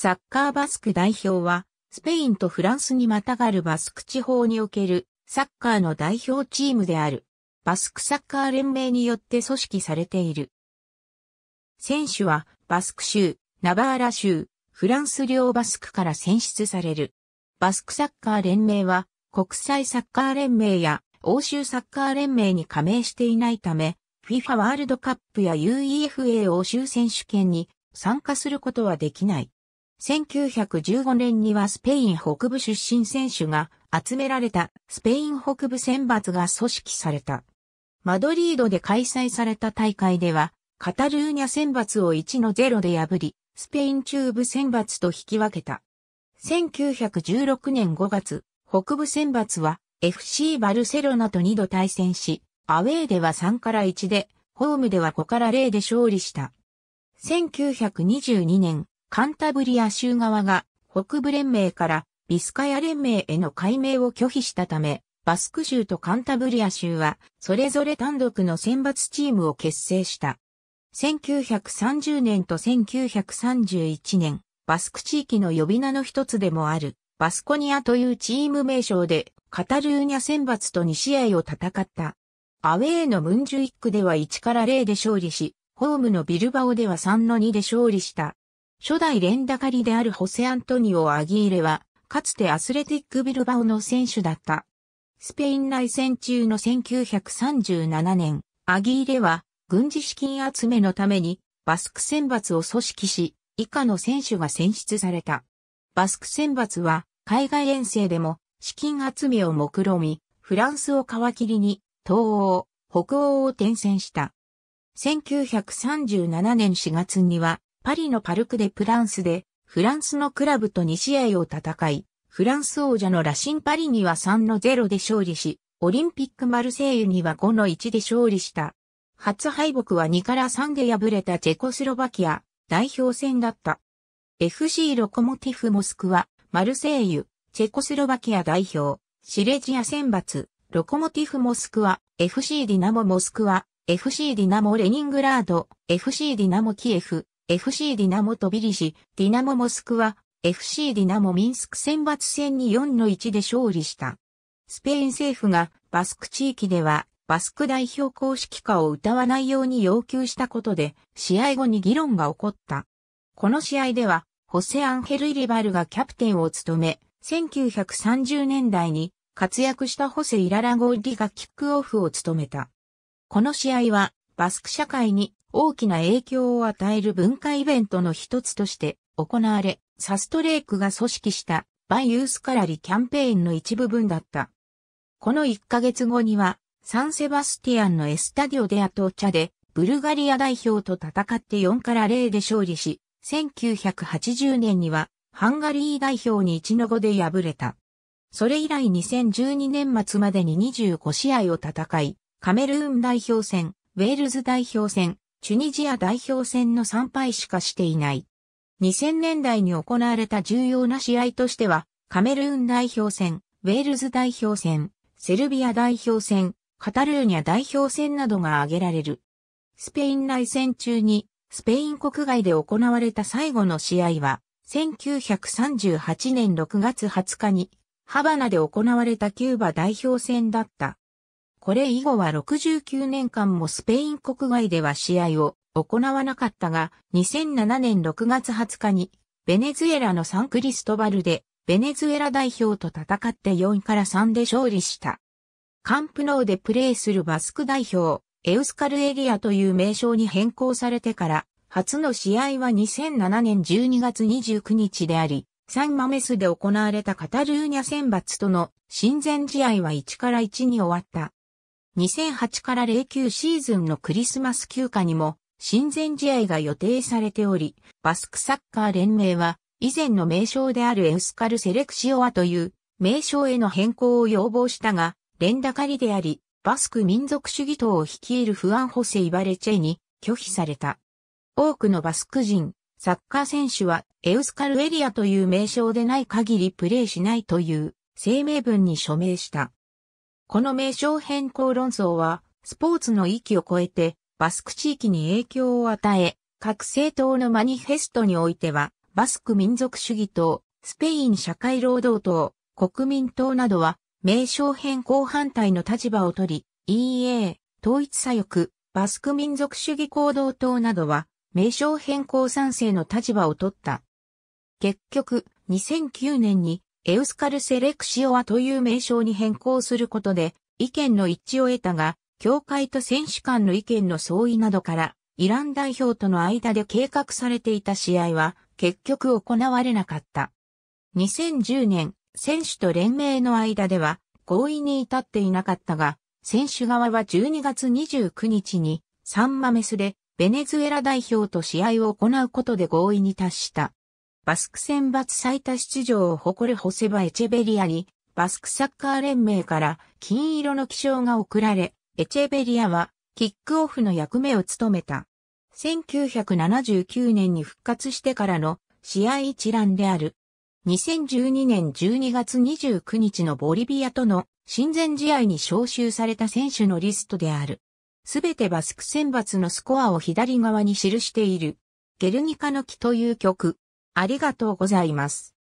サッカーバスク代表は、スペインとフランスにまたがるバスク地方におけるサッカーの代表チームである。バスクサッカー連盟によって組織されている。選手はバスク州、ナバーラ州、フランス領バスクから選出される。バスクサッカー連盟は国際サッカー連盟や欧州サッカー連盟に加盟していないため、FIFA ワールドカップや UEFA 欧州選手権に参加することはできない。1915年にはスペイン北部出身選手が集められたスペイン北部選抜が組織された。マドリードで開催された大会では、カタルーニャ選抜を1の0で破り、スペイン中部選抜と引き分けた。1916年5月、北部選抜は FC バルセロナと2度対戦し、アウェーでは3から1で、ホームでは5から0で勝利した。1922年、カンタブリア州側が北部連盟からビスカヤ連盟への改名を拒否したため、バスク州とカンタブリア州は、それぞれ単独の選抜チームを結成した。1930年と1931年、バスク地域の呼び名の一つでもある、バスコニアというチーム名称で、カタルーニャ選抜と2試合を戦った。アウェーのムンジュイックでは1から0で勝利し、ホームのビルバオでは3の2で勝利した。初代レンダカリであるホセアントニオ・アギーレは、かつてアスレティック・ビルバオの選手だった。スペイン内戦中の1937年、アギーレは軍事資金集めのためにバスク選抜を組織し、以下の選手が選出された。バスク選抜は海外遠征でも資金集めを目論み、フランスを皮切りに東欧、北欧を転戦した。1937年4月にはパリのパルク・でプランスで、フランスのクラブと2試合を戦い、フランス王者のラシンパリには3の0で勝利し、オリンピックマルセイユには5の1で勝利した。初敗北は2から3で敗れたチェコスロバキア代表戦だった。FC ロコモティフモスクは、マルセイユ、チェコスロバキア代表、シレジア選抜、ロコモティフモスクは、FC ディナモモスクは、FC ディナモレニングラード、FC ディナモキエフ、FC ディナモトビリシ、ディナモモスクは、FC ディナモミンスク選抜戦に4の1で勝利した。スペイン政府がバスク地域ではバスク代表公式化を歌わないように要求したことで試合後に議論が起こった。この試合ではホセ・アンヘル・イリバルがキャプテンを務め、1930年代に活躍したホセ・イララゴーリがキックオフを務めた。この試合はバスク社会に大きな影響を与える文化イベントの一つとして行われ、サストレイクが組織したバイユースカラリキャンペーンの一部分だった。この1ヶ月後には、サンセバスティアンのエスタディオデアトーチャで、ブルガリア代表と戦って4から0で勝利し、1980年にはハンガリー代表に1の5で敗れた。それ以来2012年末までに25試合を戦い、カメルーン代表戦、ウェールズ代表戦、チュニジア代表戦の参拝しかしていない。2000年代に行われた重要な試合としては、カメルーン代表戦、ウェールズ代表戦、セルビア代表戦、カタルーニャ代表戦などが挙げられる。スペイン内戦中に、スペイン国外で行われた最後の試合は、1938年6月20日に、ハバナで行われたキューバ代表戦だった。これ以後は69年間もスペイン国外では試合を行わなかったが、2007年6月20日に、ベネズエラのサンクリストバルで、ベネズエラ代表と戦って4から3で勝利した。カンプノーでプレーするバスク代表、エウスカルエリアという名称に変更されてから、初の試合は2007年12月29日であり、サンマメスで行われたカタルーニャ選抜との親善試合は1から1に終わった。2008から09シーズンのクリスマス休暇にも親善試合が予定されており、バスクサッカー連盟は以前の名称であるエウスカルセレクシオアという名称への変更を要望したが、連打狩りであり、バスク民族主義党を率いるフアン・ホセ・イバレチェに拒否された。多くのバスク人、サッカー選手はエウスカルエリアという名称でない限りプレーしないという声明文に署名した。この名称変更論争は、スポーツの域を超えて、バスク地域に影響を与え、各政党のマニフェストにおいては、バスク民族主義党、スペイン社会労働党、国民党などは、名称変更反対の立場を取り、EA、統一左翼、バスク民族主義行動党などは、名称変更賛成の立場を取った。結局、2009年にエウスカルセレクシオアという名称に変更することで、意見の一致を得たが、教会と選手間の意見の相違などから、イラン代表との間で計画されていた試合は、結局行われなかった。2010年、選手と連盟の間では、合意に至っていなかったが、選手側は12月29日に、サンマメスで、ベネズエラ代表と試合を行うことで合意に達した。バスク選抜最多出場を誇るホセバ・エチェベリアに、バスクサッカー連盟から金色の記章が贈られ、エチェベリアはキックオフの役目を務めた。1979年に復活してからの試合一覧である。2012年12月29日のボリビアとの親善試合に招集された選手のリストである。すべてバスク選抜のスコアを左側に記している。ゲルニカの木という曲。ありがとうございます。